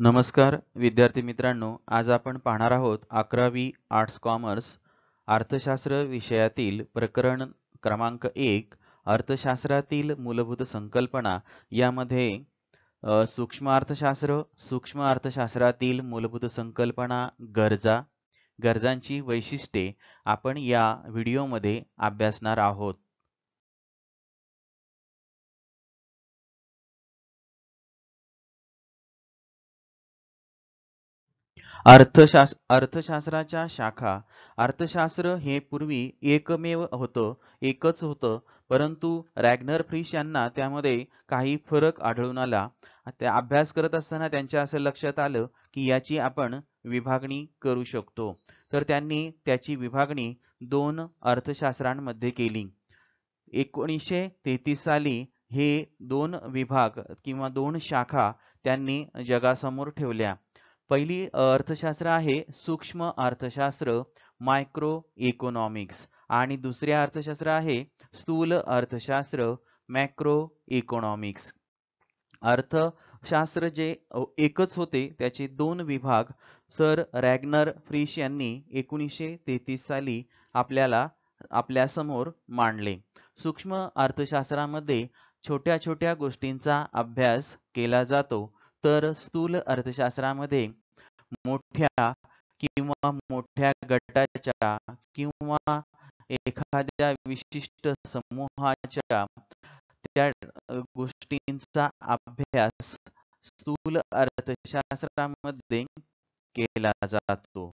नमस्कार विद्यार्थी मित्रांनो आज आपण पाहणार आहोत अकरावी आर्ट्स कॉमर्स अर्थशास्त्र विषयातील प्रकरण क्रमांक एक अर्थशास्त्रातील मूलभूत संकल्पना यामध्ये सूक्ष्म अर्थशास्त्र सूक्ष्म अर्थशास्त्रातील मूलभूत संकल्पना गरजा गरजांची वैशिष्ट्ये आपण या व्हिडिओमध्ये अभ्यासणार आहोत अर्थशास्त्र अर्थशास्त्राच्या शाखा अर्थशास्त्र हे पूर्वी एकमेव होतं एकच होतं परंतु रॅग्नर फ्रिश यांना त्यामध्ये काही फरक आढळून आला त्या अभ्यास करत असताना त्यांच्या असं लक्षात आलं की याची आपण विभागणी करू शकतो तर त्यांनी त्याची विभागणी दोन अर्थशास्त्रांमध्ये केली एकोणीसशे तेहतीस साली हे दोन विभाग किंवा दोन शाखा त्यांनी जगासमोर ठेवल्या पहिली अर्थशास्त्र आहे सूक्ष्म अर्थशास्त्र मायक्रो इकॉनॉमिक्स आणि दुसरे अर्थशास्त्र आहे स्थूल अर्थशास्त्र मॅक्रो इकॉनॉमिक्स अर्थशास्त्र जे एकच होते त्याचे दोन विभाग सर रॅग्नर फ्रिश यांनी एकोणीसशे तेहतीस साली आपल्याला आपल्यासमोर मांडले सूक्ष्म अर्थशास्त्रामध्ये छोट्या छोट्या गोष्टींचा अभ्यास केला जातो तर स्थूल अर्थशास्त्रामध्ये मोठ्या किंवा मोठ्या गटाच्या किंवा एखाद्या विशिष्ट समूहाच्या त्या गोष्टींचा अभ्यास स्थूल अर्थशास्त्रामध्ये केला जातो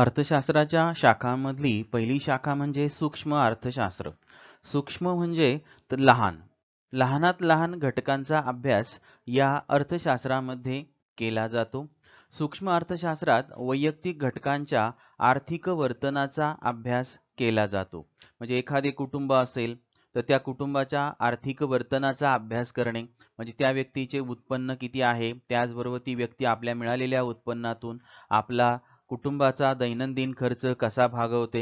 अर्थशास्त्राच्या शाखांमधली पहिली शाखा म्हणजे सूक्ष्म अर्थशास्त्र सूक्ष्म म्हणजे लहान लहानात लहान घटकांचा अभ्यास या अर्थशास्त्रामध्ये केला जातो सूक्ष्म अर्थशास्त्रात वैयक्तिक घटकांच्या आर्थिक वर्तनाचा अभ्यास केला जातो म्हणजे एखादे कुटुंब असेल तर त्या कुटुंबाच्या आर्थिक वर्तनाचा अभ्यास करणे म्हणजे त्या व्यक्तीचे उत्पन्न किती आहे त्याचबरोबर ती व्यक्ती आपल्या मिळालेल्या उत्पन्नातून आपला कुटुंबाचा दैनंदिन खर्च कसा भागवते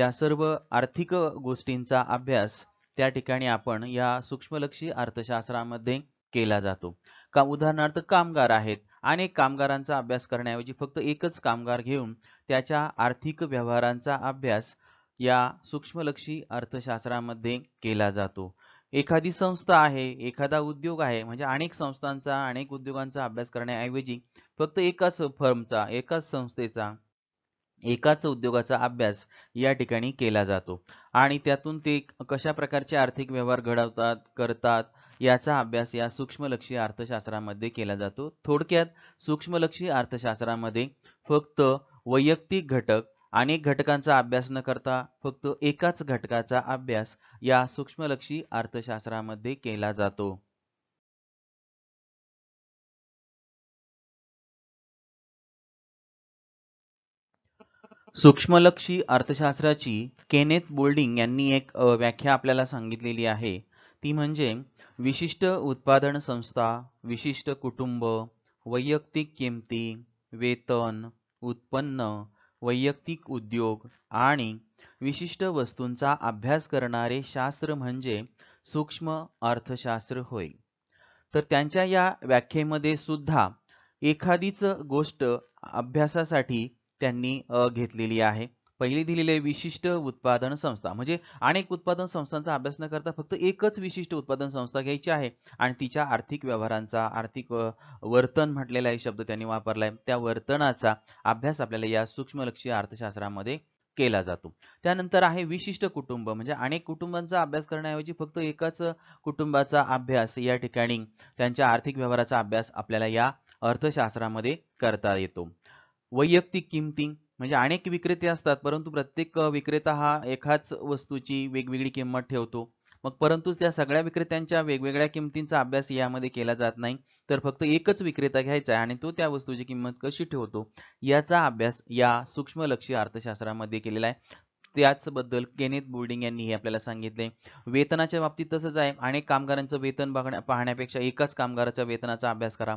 या सर्व आर्थिक गोष्टींचा अभ्यास त्या ठिकाणी आपण या सूक्ष्मलक्षी अर्थशास्त्रामध्ये केला जातो का उदाहरणार्थ कामगार आहेत अनेक कामगारांचा अभ्यास करण्याऐवजी फक्त एकच कामगार घेऊन त्याच्या आर्थिक व्यवहारांचा अभ्यास या सूक्ष्मलक्षी अर्थशास्त्रामध्ये केला जातो एखादी संस्था आहे एखादा उद्योग आहे म्हणजे अनेक संस्थांचा अनेक उद्योगांचा अभ्यास करण्याऐवजी फक्त एकाच फर्मचा एकाच संस्थेचा एकाच उद्योगाचा अभ्यास या ठिकाणी केला जातो आणि त्यातून ते कशा प्रकारचे आर्थिक व्यवहार घडवतात करतात याचा अभ्यास या सूक्ष्मलक्षी अर्थशास्त्रामध्ये केला जातो थोडक्यात सूक्ष्मलक्षी अर्थशास्त्रामध्ये फक्त वैयक्तिक घटक अनेक घटकांचा अभ्यास न करता फक्त एकाच घटकाचा अभ्यास या सूक्ष्मलक्षी अर्थशास्त्रामध्ये केला जातो सूक्ष्मलक्षी अर्थशास्त्राची केनेथ बोल्डिंग यांनी एक व्याख्या आपल्याला सांगितलेली आहे ती म्हणजे विशिष्ट उत्पादन संस्था विशिष्ट कुटुंब वैयक्तिक किमती वेतन उत्पन्न वैयक्तिक उद्योग आणि विशिष्ट वस्तूंचा अभ्यास करणारे शास्त्र म्हणजे सूक्ष्म अर्थशास्त्र होय तर त्यांच्या या व्याख्येमध्ये सुद्धा एखादीच गोष्ट अभ्यासासाठी त्यांनी घेतलेली आहे पहिली दिलेली आहे विशिष्ट उत्पादन संस्था म्हणजे अनेक उत्पादन संस्थांचा अभ्यास न करता फक्त एकच विशिष्ट उत्पादन संस्था घ्यायची आहे आणि तिच्या आर्थिक व्यवहारांचा आर्थिक वर्तन म्हटलेला आहे शब्द त्यांनी वापरलाय त्या वर्तनाचा अभ्यास आपल्याला या सूक्ष्मलक्षी अर्थशास्त्रामध्ये केला जातो त्यानंतर आहे विशिष्ट कुटुंब म्हणजे अनेक कुटुंबांचा अभ्यास करण्याऐवजी फक्त एकाच कुटुंबाचा अभ्यास या ठिकाणी त्यांच्या आर्थिक व्यवहाराचा अभ्यास आपल्याला या अर्थशास्त्रामध्ये करता येतो वैयक्तिक किमती म्हणजे अनेक विक्रेते असतात परंतु प्रत्येक विक्रेता हा एकाच वस्तूची वेगवेगळी किंमत ठेवतो मग परंतु त्या सगळ्या विक्रेत्यांच्या वेगवेगळ्या किमतींचा अभ्यास यामध्ये केला जात नाही तर फक्त एकच विक्रेता घ्यायचा आहे आणि तो त्या वस्तूची किंमत कशी ठेवतो याचा अभ्यास या सूक्ष्मलक्षी अर्थशास्त्रामध्ये केलेला आहे त्याचबद्दल केनेत बोर्डिंग यांनी हे आपल्याला सांगितले वेतनाच्या बाबतीत तसंच आहे अनेक कामगारांचं वेतन बघण्या पाहण्यापेक्षा एकाच कामगाराच्या वेतनाचा अभ्यास करा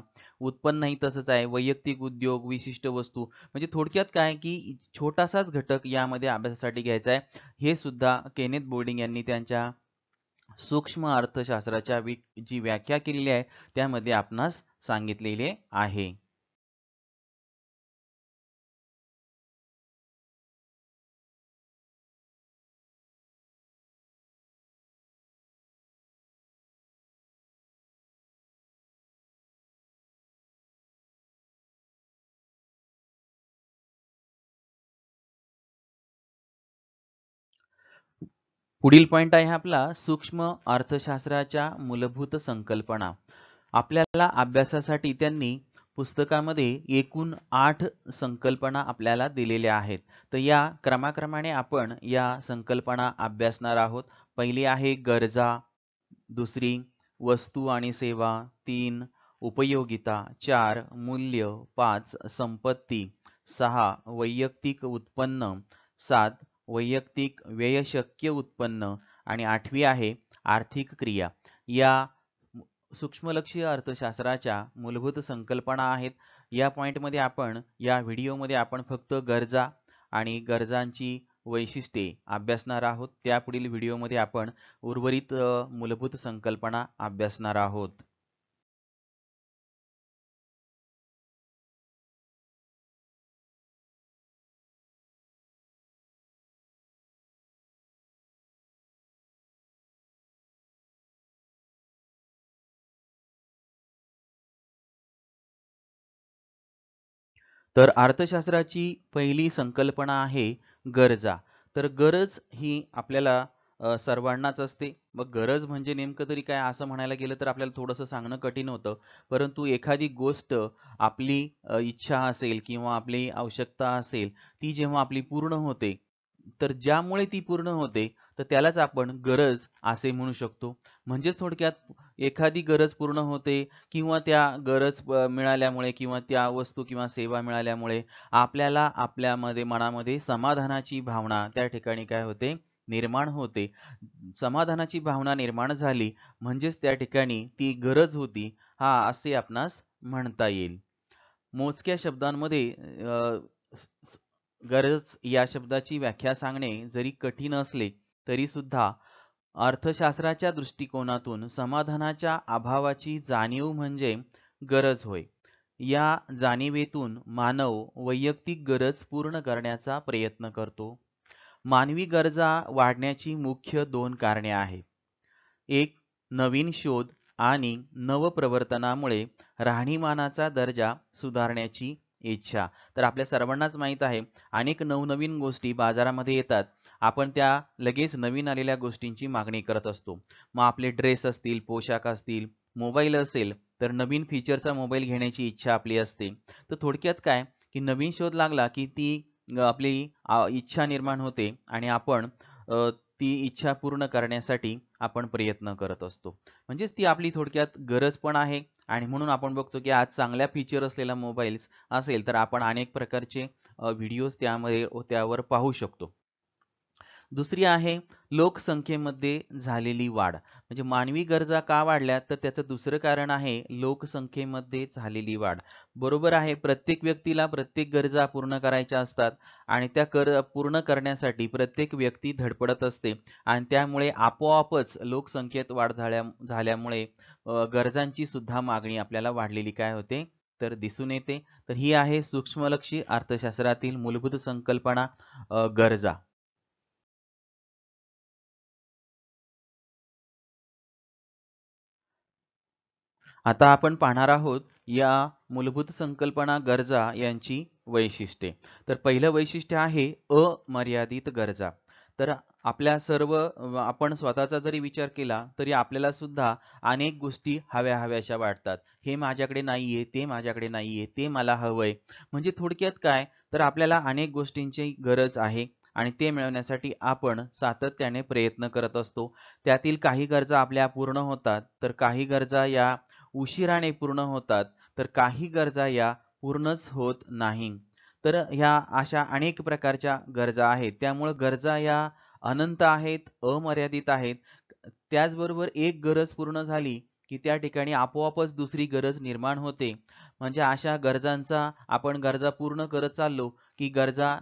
उत्पन्नही तसंच आहे वैयक्तिक उद्योग विशिष्ट वस्तू म्हणजे थोडक्यात काय की छोटासाच घटक यामध्ये अभ्यासासाठी घ्यायचा आहे हे सुद्धा केनेत बोर्डिंग यांनी त्यांच्या सूक्ष्म अर्थशास्त्राच्या जी व्याख्या केलेली आहे त्यामध्ये आपणास सांगितलेले आहे पुढील पॉईंट आहे आपला सूक्ष्म अर्थशास्त्राच्या मूलभूत संकल्पना आपल्याला अभ्यासासाठी त्यांनी पुस्तकामध्ये एकूण आठ संकल्पना आपल्याला दिलेल्या आहेत तर या क्रमाक्रमाने आपण या संकल्पना अभ्यासणार आहोत पहिली आहे गरजा दुसरी वस्तू आणि सेवा तीन उपयोगिता चार मूल्य पाच संपत्ती सहा वैयक्तिक उत्पन्न सात वैयक्तिक व्ययशक्य उत्पन्न आणि आठवी आहे आर्थिक क्रिया या सूक्ष्मलक्षीय अर्थशास्त्राच्या मूलभूत संकल्पना आहेत या पॉईंटमध्ये आपण या व्हिडिओमध्ये आपण फक्त गरजा आणि गरजांची वैशिष्ट्ये अभ्यासणार आहोत त्यापुढील व्हिडिओमध्ये आपण उर्वरित मूलभूत संकल्पना अभ्यासणार आहोत तर अर्थशास्त्राची पहिली संकल्पना आहे गरजा तर गरज ही आपल्याला सर्वांनाच असते मग गरज म्हणजे नेमकं तरी काय असं म्हणायला गेलं तर आपल्याला थोडंसं सांगणं कठीण होतं परंतु एखादी गोष्ट आपली इच्छा असेल किंवा आपली आवश्यकता असेल ती जेव्हा आपली पूर्ण होते तर ज्यामुळे ती पूर्ण होते तर त्यालाच आपण गरज असे म्हणू शकतो म्हणजेच थोडक्यात एखादी गरज पूर्ण होते किंवा त्या गरज मिळाल्यामुळे किंवा त्या वस्तू किंवा सेवा मिळाल्यामुळे आपल्याला आपल्यामध्ये मनामध्ये समाधानाची भावना त्या ठिकाणी काय होते निर्माण होते समाधानाची भावना निर्माण झाली म्हणजेच त्या ठिकाणी ती गरज होती हा असे आपणास म्हणता येईल मोजक्या शब्दांमध्ये गरज या शब्दाची व्याख्या सांगणे जरी कठीण असले तरी सुद्धा अर्थशास्त्राच्या दृष्टिकोनातून समाधानाच्या अभावाची जाणीव म्हणजे गरज होय या जाणीवेतून मानव वैयक्तिक गरज पूर्ण करण्याचा प्रयत्न करतो मानवी गरजा वाढण्याची मुख्य दोन कारणे आहेत एक नवीन शोध आणि नवप्रवर्तनामुळे राहणीमानाचा दर्जा सुधारण्याची इच्छा तर आपल्या सर्वांनाच माहीत आहे अनेक नवनवीन गोष्टी बाजारामध्ये येतात आपण त्या लगेच नवीन आलेल्या गोष्टींची मागणी करत असतो मग आपले ड्रेस असतील पोशाख असतील मोबाईल असेल तर नवीन फीचरचा मोबाईल घेण्याची इच्छा आपली असते तर थोडक्यात काय की नवीन शोध लागला की ती आपली इच्छा निर्माण होते आणि आपण ती इच्छा पूर्ण करण्यासाठी आपण प्रयत्न करत असतो म्हणजेच ती आपली थोडक्यात गरज पण आहे आणि म्हणून आपण बघतो की आज चांगल्या फीचर असलेला मोबाईल्स असेल तर आपण अनेक प्रकारचे व्हिडिओज त्यामध्ये त्यावर पाहू शकतो दुसरी आहे लोकसंख्येमध्ये झालेली वाढ म्हणजे मानवी गरजा का वाढल्या तर त्याचं दुसरं कारण आहे लोकसंख्येमध्ये झालेली वाढ बरोबर आहे प्रत्येक व्यक्तीला प्रत्येक गरजा पूर्ण करायच्या असतात आणि त्या कर पूर्ण करण्यासाठी प्रत्येक व्यक्ती धडपडत असते आणि त्यामुळे आपोआपच लोकसंख्येत वाढ झाल्या झाल्यामुळे गरजांची सुद्धा मागणी आपल्याला वाढलेली काय होते तर दिसून येते तर ही आहे सूक्ष्मलक्षी अर्थशास्त्रातील मूलभूत संकल्पना गरजा आता आपण पाहणार आहोत या मूलभूत संकल्पना गरजा यांची वैशिष्ट्ये तर पहिलं वैशिष्ट्य आहे अमर्यादित गरजा तर आपल्या सर्व आपण स्वतःचा जरी विचार केला तरी आपल्याला सुद्धा अनेक गोष्टी हव्या हव्याशा वाटतात हे माझ्याकडे नाहीये ते माझ्याकडे नाहीये ते मला हवंय म्हणजे थोडक्यात काय तर आपल्याला अनेक गोष्टींची गरज आहे आणि ते मिळवण्यासाठी आपण सातत्याने प्रयत्न करत असतो त्यातील काही गरजा आपल्या पूर्ण होतात तर काही गरजा या उशिराने पूर्ण होतात तर काही गरजा या पूर्णच होत नाही तर ह्या अशा अनेक प्रकारच्या गरजा आहेत त्यामुळं गरजा या अनंत आहेत अमर्यादित आहेत त्याचबरोबर एक गरज पूर्ण झाली की त्या ठिकाणी आपोआपच दुसरी गरज निर्माण होते म्हणजे अशा गरजांचा आपण गरजा पूर्ण करत चाललो की गरजा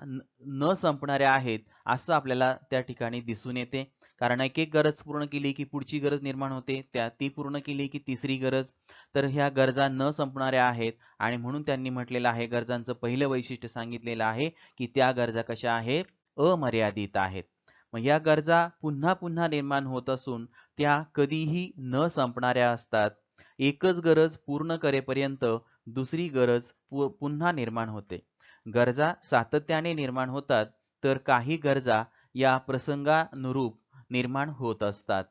न संपणाऱ्या आहेत असं आपल्याला त्या ठिकाणी दिसून येते कारण एक एक गरज पूर्ण केली की पुढची गरज निर्माण होते त्या ती पूर्ण केली की तिसरी गरज तर ह्या गरजा न संपणाऱ्या आहेत आणि म्हणून त्यांनी म्हटलेलं आहे गरजांचं पहिलं वैशिष्ट्य सांगितलेलं आहे की त्या गरजा कशा आहेत अमर्यादित आहेत मग या गरजा पुन्हा पुन्हा निर्माण होत असून त्या कधीही न संपणाऱ्या असतात एकच गरज पूर्ण करेपर्यंत दुसरी गरज पुन्हा निर्माण होते गरजा सातत्याने निर्माण होतात तर काही गरजा या प्रसंगानुरूप निर्माण होत असतात.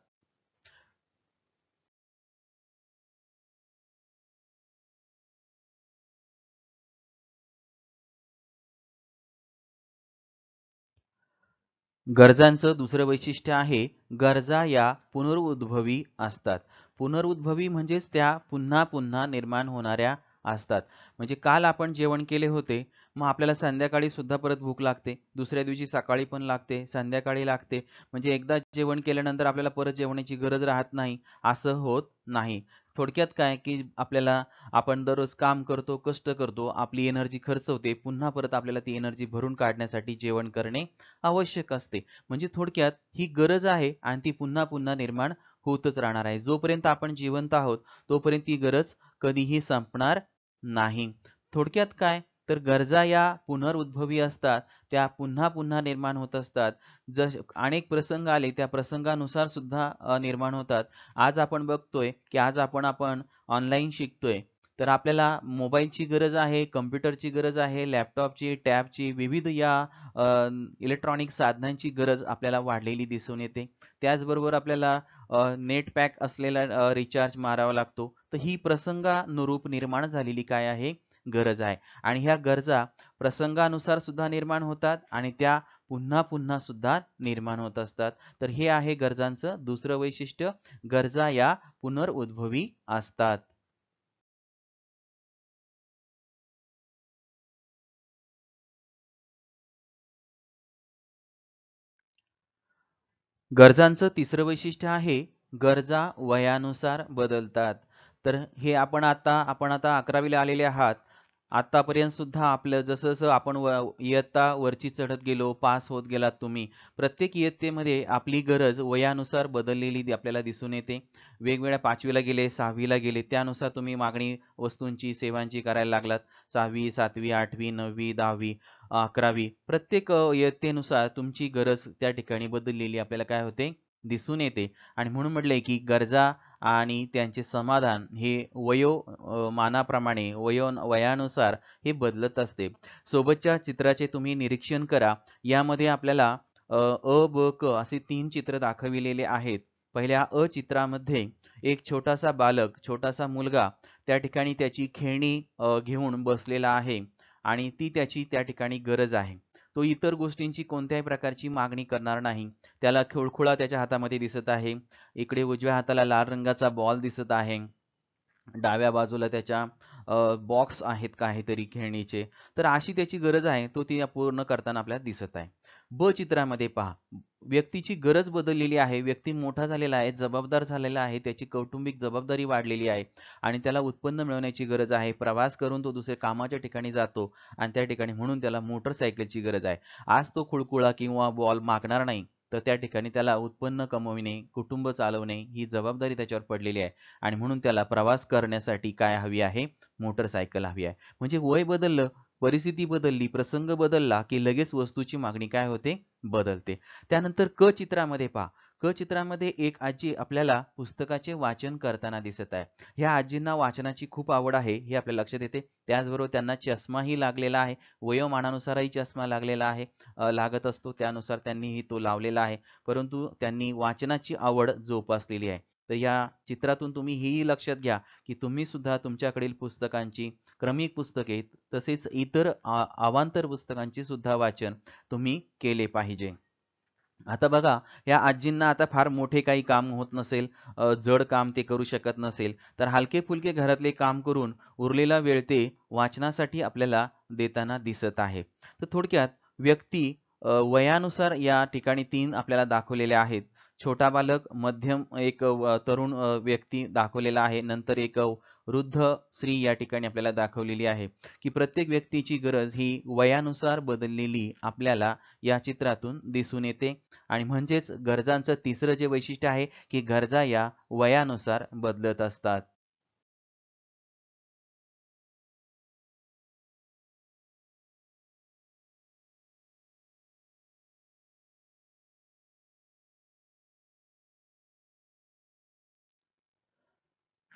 गरजांचं दुसरं वैशिष्ट्य आहे गरजा या पुनरुद्भवी असतात पुनरुद्भवी म्हणजेच त्या पुन्हा पुन्हा निर्माण होणाऱ्या असतात म्हणजे काल आपण जेवण केले होते मग आपल्याला संध्याकाळी सुद्धा परत भूक लागते दुसऱ्या दिवशी सकाळी पण लागते संध्याकाळी लागते म्हणजे एकदा जेवण केल्यानंतर आपल्याला परत जेवणाची गरज राहत नाही असं होत नाही थोडक्यात काय की आपल्याला आपण दररोज काम करतो कष्ट करतो आपली एनर्जी खर्च होते पुन्हा परत आपल्याला ती एनर्जी भरून काढण्यासाठी जेवण करणे आवश्यक असते म्हणजे थोडक्यात ही गरज आहे आणि ती पुन्हा पुन्हा निर्माण होतच राहणार आहे जोपर्यंत आपण जिवंत आहोत तोपर्यंत ती गरज कधीही संपणार नाही थोडक्यात काय तर गरजा या पुनरुद्भवी असतात त्या पुन्हा पुन्हा निर्माण होत असतात जश अनेक प्रसंग आले त्या प्रसंगानुसार सुद्धा निर्माण होतात आज आपण बघतोय की आज आपण आपण ऑनलाईन शिकतोय तर आपल्याला मोबाईलची गरज आहे कम्प्युटरची गरज आहे लॅपटॉपची टॅबची विविध या इलेक्ट्रॉनिक साधनांची गरज आपल्याला वाढलेली दिसून येते त्याचबरोबर आपल्याला नेट पॅक असलेला रिचार्ज मारावा लागतो तर ही प्रसंगानुरूप निर्माण झालेली काय आहे गरज आहे आणि ह्या गरजा प्रसंगानुसार सुद्धा निर्माण होतात आणि त्या पुन्हा पुन्हा सुद्धा निर्माण होत असतात तर हे आहे गरजांचं दुसरं वैशिष्ट्य गरजा या पुनर्उद्भवी असतात गरजांचं तिसरं वैशिष्ट्य आहे गरजा वयानुसार बदलतात तर हे आपण आता आपण आता अकरावीला आलेले आहात आतापर्यंत सुद्धा आपलं जसं जसं आपण व इयत्ता वरची चढत गेलो पास होत गेलात तुम्ही प्रत्येक इयत्तेमध्ये आपली गरज वयानुसार बदललेली आपल्याला दिसून येते वेगवेगळ्या पाचवीला गेले सहावीला गेले त्यानुसार तुम्ही मागणी वस्तूंची सेवांची करायला लागलात सहावी सातवी आठवी नववी दहावी अकरावी प्रत्येक इयत्तेनुसार तुमची गरज त्या ठिकाणी बदललेली आपल्याला काय होते दिसून येते आणि म्हणून म्हटले की गरजा आणि त्यांचे समाधान हे वयो मानाप्रमाणे वयो वयानुसार हे बदलत असते सोबतच्या चित्राचे तुम्ही निरीक्षण करा यामध्ये आपल्याला अ ब क असे तीन चित्र दाखविलेले आहेत पहिल्या अ चित्रामध्ये एक छोटासा बालक छोटासा मुलगा त्या ठिकाणी त्याची खेळणी घेऊन बसलेला आहे आणि ती त्याची त्या ठिकाणी गरज आहे तो इतर गोष्टींची कोणत्याही प्रकारची मागणी करणार नाही त्याला खोळखुळा त्याच्या हातामध्ये दिसत आहे इकडे उजव्या हाताला लाल रंगाचा बॉल दिसत आहे डाव्या बाजूला त्याच्या बॉक्स आहेत काहीतरी खेळणीचे तर अशी त्याची गरज आहे तो ती पूर्ण करताना आपल्याला दिसत आहे ब चित्रामध्ये पहा व्यक्तीची गरज बदललेली आहे व्यक्ती मोठा झालेला आहे जबाबदार झालेला आहे त्याची कौटुंबिक जबाबदारी वाढलेली आहे आणि त्याला उत्पन्न मिळवण्याची गरज आहे प्रवास करून तो दुसऱ्या कामाच्या ठिकाणी जातो आणि त्या ठिकाणी म्हणून त्याला मोटरसायकलची गरज आहे आज तो खुळकुळा किंवा बॉल मागणार नाही तर त्या ठिकाणी त्याला उत्पन्न कमविणे कुटुंब चालवणे ही जबाबदारी त्याच्यावर पडलेली आहे आणि म्हणून त्याला प्रवास करण्यासाठी काय हवी आहे मोटरसायकल हवी आहे म्हणजे वय बदललं परिस्थिती बदलली प्रसंग बदलला की लगेच वस्तूची मागणी काय होते बदलते त्यानंतर क चित्रामध्ये पहा क चित्रामध्ये एक आजी आपल्याला पुस्तकाचे वाचन करताना दिसत आहे ह्या आजींना वाचनाची खूप आवड आहे हे आपल्याला लक्षात येते त्याचबरोबर त्यांना चष्माही लागलेला आहे वयोमानानुसारही चष्मा लागलेला आहे लागत असतो त्यानुसार त्यांनीही तो लावलेला आहे परंतु त्यांनी वाचनाची आवड जोपासलेली आहे तर या चित्रातून तुम्ही हेही लक्षात घ्या की तुम्ही सुद्धा तुमच्याकडील पुस्तकांची क्रमिक पुस्तके तसेच इतर आवांतर पुस्तकांची सुद्धा वाचन तुम्ही केले पाहिजे आता बघा या आजींना आता फार मोठे काही काम होत नसेल जड काम ते करू शकत नसेल तर हलके फुलके घरातले काम करून उरलेला वेळ ते वाचनासाठी आपल्याला देताना दिसत आहे तर थोडक्यात व्यक्ती वयानुसार या ठिकाणी तीन आपल्याला दाखवलेल्या आहेत छोटा बालक मध्यम एक तरुण व्यक्ती दाखवलेला आहे नंतर एक वृद्ध स्त्री या ठिकाणी आपल्याला दाखवलेली आहे की प्रत्येक व्यक्तीची गरज ही वयानुसार बदललेली आपल्याला या चित्रातून दिसून येते आणि म्हणजेच गरजांचं तिसरं जे वैशिष्ट्य आहे की गरजा या वयानुसार बदलत असतात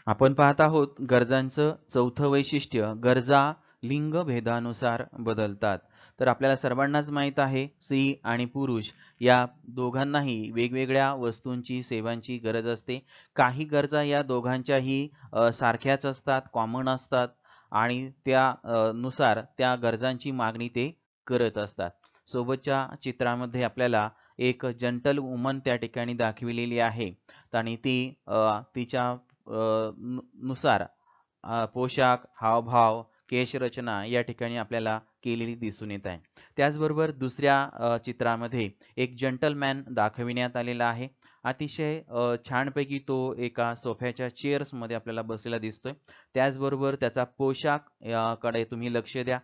आपण पाहत आहोत गरजांचं चौथं वैशिष्ट्य गरजा लिंग भेदानुसार बदलतात तर आपल्याला सर्वांनाच माहीत आहे स्त्री आणि पुरुष या दोघांनाही वेगवेगळ्या वस्तूंची सेवांची गरज असते काही गरजा या दोघांच्याही सारख्याच असतात कॉमन असतात आणि त्या नुसार त्या गरजांची मागणी ते करत असतात सोबतच्या चित्रामध्ये आपल्याला एक जंटल वुमन त्या ठिकाणी दाखविलेली आहे आणि ती तिच्या नुसार पोशाख हावभाव केशरचना या ठिकाणी आपल्याला केलेली दिसून येत आहे त्याचबरोबर दुसऱ्या चित्रामध्ये एक जंटलमॅन दाखविण्यात आलेला आहे अतिशय छानपैकी तो एका सोफ्याच्या मध्ये आपल्याला बसलेला दिसतोय त्याचबरोबर त्याचा पोशाख कडे तुम्ही लक्ष द्या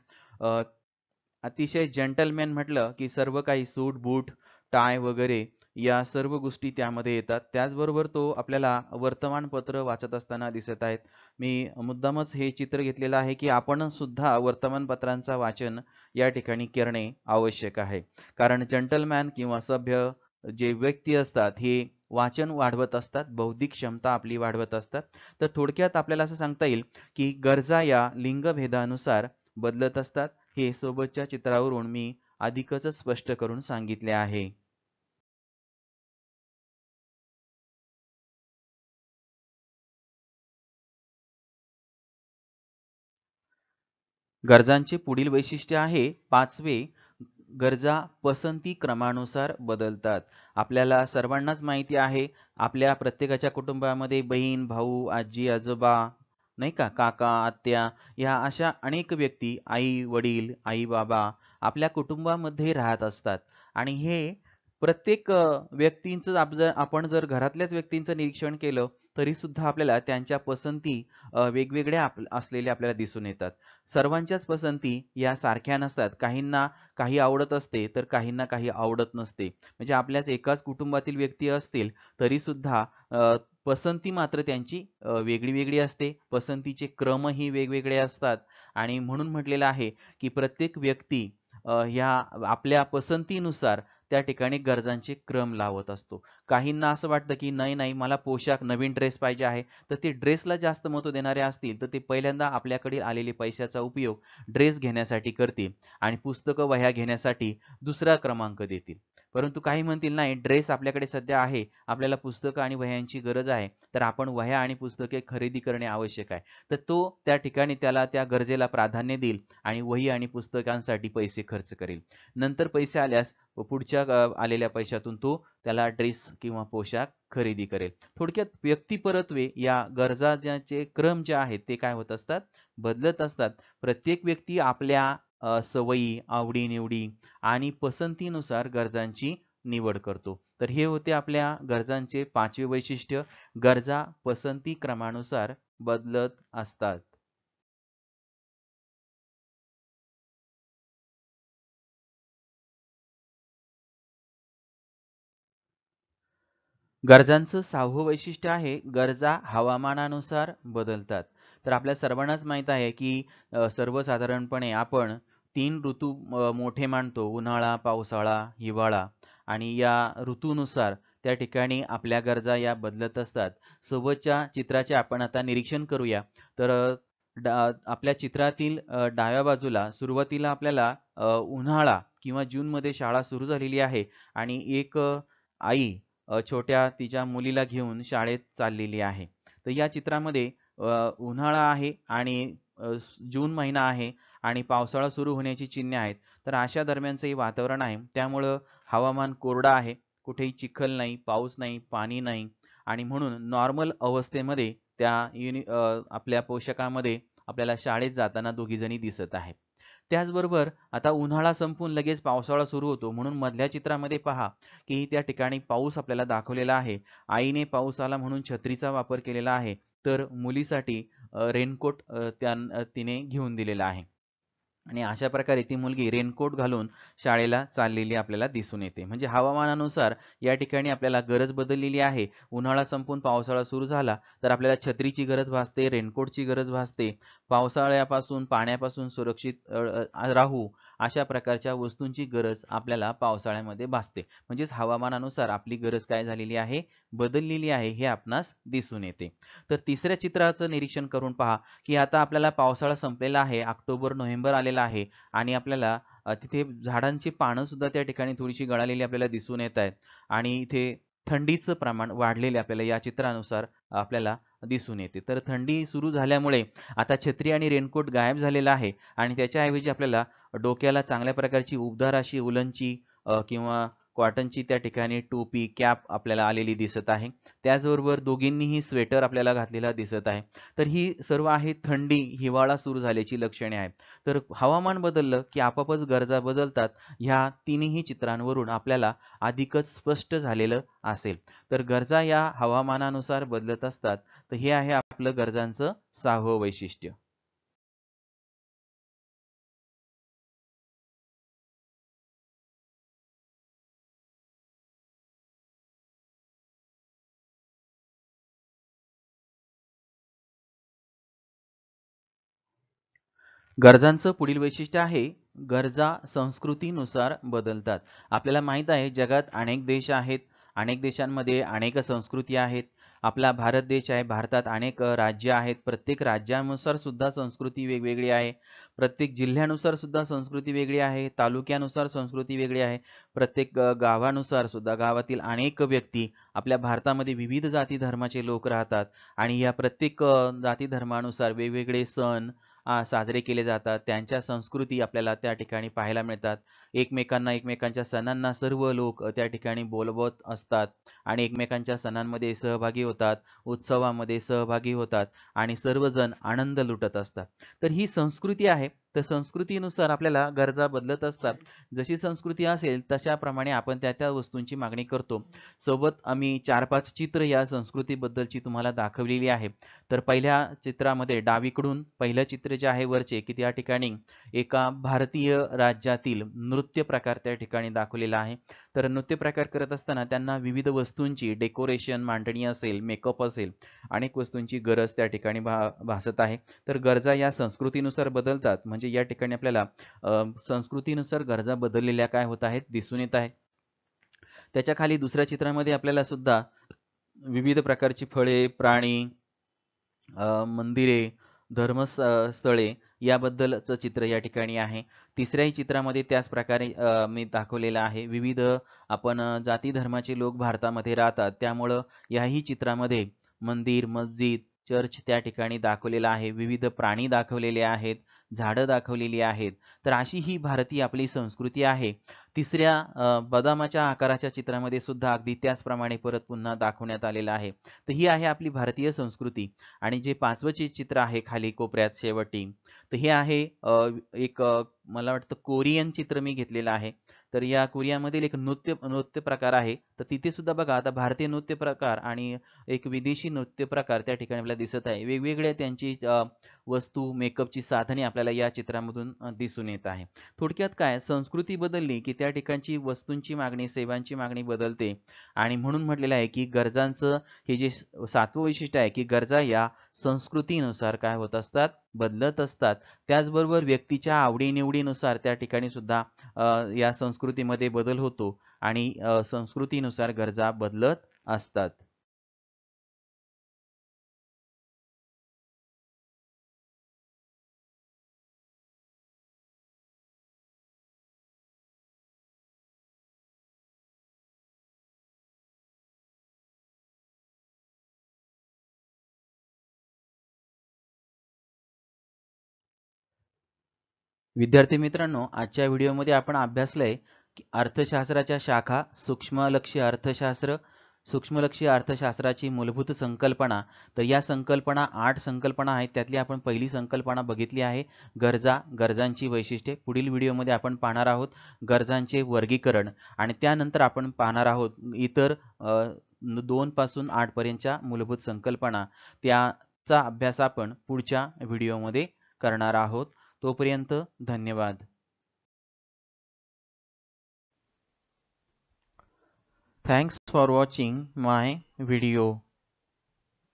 अतिशय जंटलमॅन म्हटलं की सर्व काही सूट बूट टाय वगैरे या सर्व गोष्टी त्यामध्ये येतात त्याचबरोबर तो आपल्याला वर्तमानपत्र वाचत असताना दिसत आहेत मी मुद्दामच हे चित्र घेतलेलं आहे की आपण सुद्धा वर्तमानपत्रांचा वाचन या ठिकाणी करणे आवश्यक आहे कारण जंटलमॅन किंवा सभ्य जे व्यक्ती असतात हे वाचन वाढवत असतात बौद्धिक क्षमता आपली वाढवत असतात तर थोडक्यात आपल्याला असं सांगता येईल की गरजा या लिंगभेदानुसार बदलत असतात हे सोबतच्या चित्रावरून मी अधिकच स्पष्ट करून सांगितले आहे गरजांचे पुढील वैशिष्ट्य आहे पाचवे गरजा पसंती क्रमानुसार बदलतात आपल्याला सर्वांनाच माहिती आहे आपल्या प्रत्येकाच्या कुटुंबामध्ये बहीण भाऊ आजी आजोबा नाही का काका आत्या या अशा अनेक व्यक्ती आई वडील आई बाबा आपल्या कुटुंबामध्ये राहत असतात आणि हे प्रत्येक व्यक्तींचं आपण जर घरातल्याच व्यक्तींचं निरीक्षण केलं तरीसुद्धा आपल्याला त्यांच्या पसंती वेगवेगळ्या आप असलेल्या आपल्याला दिसून येतात सर्वांच्याच पसंती या सारख्या नसतात काहींना काही आवडत असते तर काहींना काही आवडत नसते म्हणजे आपल्याच एकाच कुटुंबातील व्यक्ती असतील तरीसुद्धा पसंती मात्र त्यांची वेगळी वेगळी असते पसंतीचे क्रमही वेगवेगळे असतात आणि म्हणून म्हटलेलं आहे की प्रत्येक व्यक्ती ह्या आपल्या पसंतीनुसार त्या ठिकाणी गरजांचे क्रम लावत असतो काहींना असं वाटतं की नाही नाही मला पोशाख नवीन ड्रेस पाहिजे आहे तर ते ड्रेसला जास्त महत्त्व देणारे असतील तर ते पहिल्यांदा आपल्याकडे आलेले पैशाचा उपयोग ड्रेस घेण्यासाठी करतील आणि पुस्तकं वह्या घेण्यासाठी दुसरा क्रमांक देतील परंतु काही म्हणतील नाही ड्रेस आपल्याकडे सध्या आहे आपल्याला पुस्तकं आणि वह्यांची गरज आहे तर आपण वह्या आणि पुस्तके खरेदी करणे आवश्यक आहे तर तो त्या ठिकाणी त्याला त्या गरजेला प्राधान्य देईल आणि वही आणि पुस्तकांसाठी पैसे खर्च करेल नंतर पैसे आल्यास पुढच्या आलेल्या पैशातून तो त्याला ड्रेस किंवा पोशाख खरेदी करेल थोडक्यात व्यक्तिपरत्वे या गरजा ज्याचे क्रम जे आहेत ते काय होत असतात बदलत असतात प्रत्येक व्यक्ती आपल्या सवयी आवडीनिवडी आणि पसंतीनुसार गरजांची निवड करतो तर हे होते आपल्या गरजांचे पाचवे वैशिष्ट्य गरजा पसंती क्रमानुसार बदलत असतात गरजांचं सहावं वैशिष्ट्य आहे गरजा हवामानानुसार बदलतात तर आपल्या सर्वांनाच माहीत आहे की सर्वसाधारणपणे आपण तीन ऋतू मोठे मानतो उन्हाळा पावसाळा हिवाळा आणि या ऋतूनुसार त्या ठिकाणी आपल्या गरजा या बदलत असतात सोबतच्या चित्राचे आपण आता निरीक्षण करूया तर आपल्या चित्रातील डाव्या बाजूला सुरुवातीला आपल्याला उन्हाळा किंवा जूनमध्ये शाळा सुरू झालेली आहे आणि एक आई छोट्या तिच्या मुलीला घेऊन शाळेत चाललेली आहे तर या चित्रामध्ये उन्हाळा आहे आणि जून महिना आहे आणि पावसाळा सुरू होण्याची चिन्हे आहेत तर अशा दरम्यानचं हे वातावरण आहे त्यामुळं हवामान कोरडं आहे कुठेही चिखल नाही पाऊस नाही पाणी नाही आणि म्हणून नॉर्मल अवस्थेमध्ये त्या युनि आपल्या पोषकामध्ये आपल्याला शाळेत जाताना दोघीजणी दिसत आहेत त्याचबरोबर आता उन्हाळा संपून लगेच पावसाळा सुरू होतो म्हणून मधल्या चित्रामध्ये पहा की त्या ठिकाणी पाऊस आपल्याला दाखवलेला आहे आईने पाऊस आला म्हणून छत्रीचा वापर केलेला आहे तर मुलीसाठी रेनकोट त्यां तिने घेऊन दिलेला आहे आणि अशा प्रकारे ती मुलगी रेनकोट घालून शाळेला चाललेली आपल्याला दिसून येते म्हणजे हवामानानुसार या ठिकाणी आपल्याला गरज बदललेली आहे उन्हाळा संपून पावसाळा सुरू झाला तर आपल्याला छत्रीची गरज भासते रेनकोटची गरज भासते पावसाळ्यापासून पाण्यापासून सुरक्षित राहू अशा प्रकारच्या वस्तूंची गरज आपल्याला पावसाळ्यामध्ये भासते म्हणजेच हवामानानुसार आपली गरज काय झालेली आहे बदललेली आहे हे आपणास दिसून येते तर तिसऱ्या चित्राचं निरीक्षण करून पहा की आता आपल्याला पावसाळा संपलेला आहे ऑक्टोबर नोव्हेंबर आलेला आहे आणि आपल्याला तिथे झाडांची पानं सुद्धा त्या ठिकाणी थोडीशी गळालेली आपल्याला दिसून येत आहेत आणि इथे थंडीचं प्रमाण वाढलेले आपल्याला या चित्रानुसार आपल्याला दिसून येते तर थंडी सुरू झाल्यामुळे आता छत्री आणि रेनकोट गायब झालेला आहे आणि त्याच्याऐवजी आपल्याला डोक्याला चांगल्या प्रकारची उबदार अशी उलंची किंवा कॉटनची त्या ठिकाणी टोपी कॅप आपल्याला आलेली दिसत आहे त्याचबरोबर दोघींनीही स्वेटर आपल्याला घातलेला दिसत आहे तर ही सर्व आहे थंडी हिवाळा सुरू झाल्याची लक्षणे आहेत तर हवामान बदललं की आपापच गरजा बदलतात ह्या तिन्ही चित्रांवरून आपल्याला अधिकच स्पष्ट झालेलं असेल तर गरजा या हवामानानुसार बदलत असतात तर हे आहे आपलं गरजांचं सहावं वैशिष्ट्य गरजांचं पुढील वैशिष्ट्य आहे गरजा संस्कृतीनुसार बदलतात आपल्याला माहीत आहे जगात अनेक देश आहेत अनेक देशांमध्ये अनेक संस्कृती आहेत आपला भारत देश आहे भारतात अनेक राज्य आहेत प्रत्येक राज्यानुसार सुद्धा संस्कृती वेगवेगळी आहे प्रत्येक जिल्ह्यानुसार सुद्धा संस्कृती वेगळी आहे तालुक्यानुसार संस्कृती वेगळी आहे प्रत्येक गावानुसार सुद्धा गावातील अनेक व्यक्ती आपल्या भारतामध्ये विविध जाती धर्माचे लोक राहतात आणि या प्रत्येक जाती धर्मानुसार वेगवेगळे सण साजरे केले जातात त्यांच्या संस्कृती आपल्याला त्या ठिकाणी पाहायला मिळतात एकमेकांना एकमेकांच्या सणांना सर्व लोक त्या ठिकाणी बोलवत असतात आणि एकमेकांच्या सणांमध्ये सहभागी होतात उत्सवामध्ये सहभागी होतात आणि सर्वजण आनंद लुटत असतात तर ही संस्कृती आहे तर संस्कृतीनुसार आपल्याला गरजा बदलत असतात जशी संस्कृती असेल तशाप्रमाणे आपण त्या त्या वस्तूंची मागणी करतो सोबत आम्ही चार पाच चित्र या संस्कृतीबद्दलची तुम्हाला दाखवलेली आहे तर पहिल्या चित्रामध्ये डावीकडून पहिलं चित्र जे आहे वरचे की त्या ठिकाणी एका भारतीय राज्यातील नृत्य प्रकार त्या ठिकाणी दाखवलेला आहे तर नृत्य प्रकार करत असताना त्यांना विविध वस्तूंची डेकोरेशन मांडणी असेल मेकअप असेल अनेक वस्तूंची गरज त्या ठिकाणी भा भासत आहे तर गरजा या संस्कृतीनुसार बदलतात म्हणजे म्हणजे या ठिकाणी आपल्याला संस्कृतीनुसार गरजा बदललेल्या काय होत आहेत दिसून येत आहे त्याच्या खाली दुसऱ्या चित्रामध्ये आपल्याला सुद्धा विविध प्रकारची फळे प्राणी मंदिरे धर्मस्थळे स्थळे याबद्दलचं चित्र या ठिकाणी आहे तिसऱ्याही चित्रामध्ये त्याच प्रकारे मी दाखवलेलं आहे विविध आपण जाती धर्माचे लोक भारतामध्ये राहतात त्यामुळं याही चित्रामध्ये मंदिर मस्जिद चर्च त्या ठिकाणी दाखवलेला आहे विविध प्राणी दाखवलेले आहेत झाडं दाखवलेली आहेत तर अशी ही भारतीय आपली संस्कृती आहे तिसऱ्या बदामाच्या आकाराच्या चित्रामध्ये सुद्धा अगदी त्याचप्रमाणे परत पुन्हा दाखवण्यात आलेलं आहे तर ही आहे आपली भारतीय संस्कृती आणि जे पाचवचे चित्र आहे खाली कोपऱ्यात शेवटी तर हे आहे एक मला वाटतं कोरियन चित्र मी घेतलेलं आहे तर या कोरियामधील एक नृत्य नृत्य प्रकार आहे तर तिथे सुद्धा बघा आता भारतीय नृत्य प्रकार आणि एक विदेशी नृत्य प्रकार त्या ठिकाणी आपल्याला दिसत आहे वेगवेगळ्या त्यांची वस्तू मेकअपची साधने आपल्याला या चित्रामधून दिसून येत आहे थोडक्यात काय संस्कृती बदलली की त्या ठिकाणची वस्तूंची मागणी सेवांची मागणी बदलते आणि म्हणून म्हटलेलं आहे की गरजांचं हे जे सातवं वैशिष्ट्य आहे की गरजा या संस्कृतीनुसार काय होत असतात बदलत असतात त्याचबरोबर व्यक्तीच्या आवडीनिवडीनुसार त्या ठिकाणी सुद्धा या संस्कृतीमध्ये बदल होतो आणि संस्कृतीनुसार गरजा बदलत असतात विद्यार्थी मित्रांनो आजच्या व्हिडिओमध्ये आपण अभ्यासलंय की अर्थशास्त्राच्या शाखा सूक्ष्मलक्षी अर्थशास्त्र सूक्ष्मलक्षी अर्थशास्त्राची मूलभूत संकल्पना तर या संकल्पना आठ संकल्पना आहेत त्यातली आपण पहिली संकल्पना बघितली आहे गरजा गरजांची वैशिष्ट्ये पुढील व्हिडिओमध्ये आपण पाहणार आहोत गरजांचे वर्गीकरण आणि त्यानंतर आपण पाहणार आहोत इतर दोनपासून आठपर्यंतच्या मूलभूत संकल्पना त्याचा अभ्यास आपण पुढच्या व्हिडिओमध्ये करणार आहोत तोपर्यंत धन्यवाद thanks for watching my video